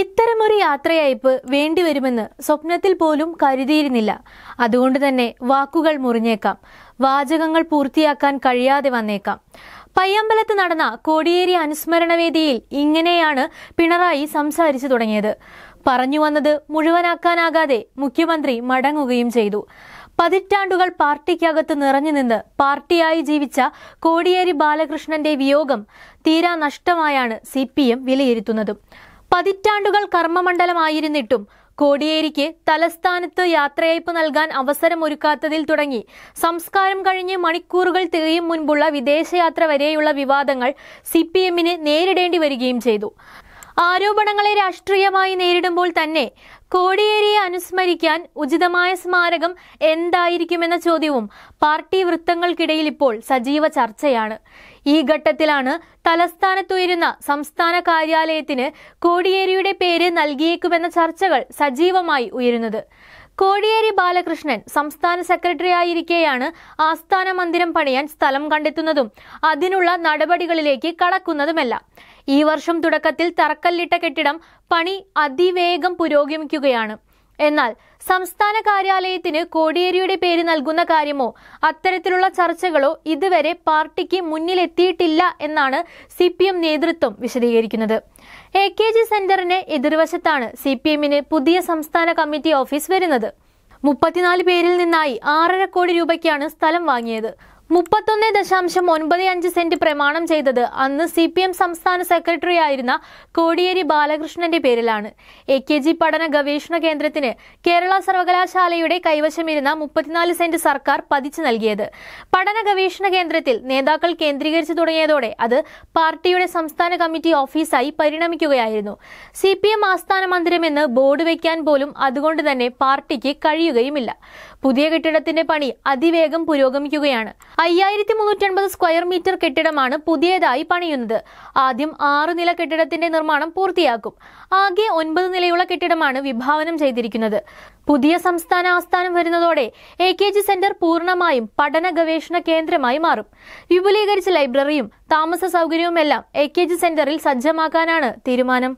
ഇത്തരമൊരു യാത്രയയപ്പ് വേണ്ടിവരുമെന്ന് സ്വപ്നത്തിൽ പോലും കരുതിയിരുന്നില്ല അതുകൊണ്ട് തന്നെ വാക്കുകൾ മുറിഞ്ഞേക്കാം വാചകങ്ങൾ പൂർത്തിയാക്കാൻ കഴിയാതെ വന്നേക്കാം പയ്യമ്പലത്ത് നടന്ന കോടിയേരി അനുസ്മരണവേദിയിൽ ഇങ്ങനെയാണ് പിണറായി സംസാരിച്ചു തുടങ്ങിയത് പറഞ്ഞു വന്നത് മുഴുവനാക്കാനാകാതെ മുഖ്യമന്ത്രി മടങ്ങുകയും ചെയ്തു പതിറ്റാണ്ടുകൾ പാർട്ടിക്കകത്ത് നിറഞ്ഞു നിന്ന് പാർട്ടിയായി ജീവിച്ച കോടിയേരി ബാലകൃഷ്ണന്റെ വിയോഗം തീരാ നഷ്ടമായാണ് സി പി എം വിലയിരുത്തുന്നത് പതിറ്റാണ്ടുകൾ കർമ്മമണ്ഡലമായിരുന്നിട്ടും കോടിയേരിക്ക് തലസ്ഥാനത്ത് യാത്രയയപ്പ് നൽകാൻ അവസരമൊരുക്കാത്തതിൽ തുടങ്ങി സംസ്കാരം കഴിഞ്ഞ് മണിക്കൂറുകൾ തികയും മുൻപുള്ള വിദേശയാത്ര വരെയുള്ള വിവാദങ്ങൾ സി പി എമ്മിന് നേരിടേണ്ടി വരികയും ചെയ്തു ആരോപണങ്ങളെ രാഷ്ട്രീയമായി നേരിടുമ്പോൾ തന്നെ കോടിയേരിയെ അനുസ്മരിക്കാൻ ഉചിതമായ സ്മാരകം എന്തായിരിക്കുമെന്ന ചോദ്യവും പാർട്ടി വൃത്തങ്ങൾക്കിടയിൽ ഇപ്പോൾ സജീവ ചർച്ചയാണ് ഈ ഘട്ടത്തിലാണ് തലസ്ഥാനത്തുയരുന്ന സംസ്ഥാന കാര്യാലയത്തിന് കോടിയേരിയുടെ പേര് നൽകിയേക്കുമെന്ന ചർച്ചകൾ സജീവമായി ഉയരുന്നത് കോടിയേരി ബാലകൃഷ്ണൻ സംസ്ഥാന സെക്രട്ടറി ആയിരിക്കെയാണ് ആസ്ഥാന മന്ദിരം പണിയാൻ സ്ഥലം കണ്ടെത്തുന്നതും അതിനുള്ള നടപടികളിലേക്ക് കടക്കുന്നതുമെല്ലാം ഈ വർഷം തുടക്കത്തിൽ തറക്കല്ലിട്ട കെട്ടിടം പണി അതിവേഗം പുരോഗമിക്കുകയാണ് എന്നാൽ സംസ്ഥാന കാര്യാലയത്തിന് കോടിയേരിയുടെ പേര് നൽകുന്ന കാര്യമോ അത്തരത്തിലുള്ള ചർച്ചകളോ ഇതുവരെ പാർട്ടിക്ക് മുന്നിലെത്തിയിട്ടില്ല എന്നാണ് സി പി എം നേതൃത്വം വിശദീകരിക്കുന്നത് എ കെ ജി സെന്ററിന് എതിർവശത്താണ് സി പി എമ്മിന് പുതിയ സംസ്ഥാന കമ്മിറ്റി ഓഫീസ് വരുന്നത് മുപ്പത്തിനാല് പേരിൽ നിന്നായി ആറര കോടി രൂപയ്ക്കാണ് സ്ഥലം വാങ്ങിയത് മുപ്പത്തൊന്ന് ദശാംശം ഒൻപത് അഞ്ച് സെന്റ് പ്രമാണം ചെയ്തത് അന്ന് സി പി എം സംസ്ഥാന സെക്രട്ടറി ആയിരുന്ന കോടിയേരി ബാലകൃഷ്ണന്റെ പേരിലാണ് എ കെ ജി പഠന ഗവേഷണ കേന്ദ്രത്തിന് കേരള സർവകലാശാലയുടെ കൈവശമിരുന്ന മുപ്പത്തിനാല് സെന്റ് സർക്കാർ പതിച്ചു നൽകിയത് പഠന ഗവേഷണ കേന്ദ്രത്തിൽ നേതാക്കൾ കേന്ദ്രീകരിച്ചു തുടങ്ങിയതോടെ അത് പാർട്ടിയുടെ സംസ്ഥാന കമ്മിറ്റി ഓഫീസായി പരിണമിക്കുകയായിരുന്നു സി പി എം ആസ്ഥാന മന്ദിരമെന്ന് ബോർഡ് വയ്ക്കാൻ പോലും അതുകൊണ്ട് തന്നെ പാർട്ടിക്ക് കഴിയുകയുമില്ല പുതിയ കെട്ടിടത്തിന്റെ പണി അതിവേഗം പുരോഗമിക്കുകയാണ് അയ്യായിരത്തി മുന്നൂറ്റി അൻപത് സ്ക്വയർ മീറ്റർ കെട്ടിടമാണ് പുതിയതായി പണിയുന്നത് ആദ്യം ആറ് നില കെട്ടിടത്തിന്റെ നിർമ്മാണം പൂർത്തിയാക്കും ആകെ ഒൻപത് നിലയുള്ള കെട്ടിടമാണ് വിഭാവനം ചെയ്തിരിക്കുന്നത് പുതിയ സംസ്ഥാന ആസ്ഥാനം വരുന്നതോടെ എ കെ ജി സെന്റർ പൂർണ്ണമായും പഠന ഗവേഷണ കേന്ദ്രമായി മാറും വിപുലീകരിച്ച ലൈബ്രറിയും താമസ സൗകര്യവുമെല്ലാം എ കെ ജി സെന്ററിൽ സജ്ജമാക്കാനാണ് തീരുമാനം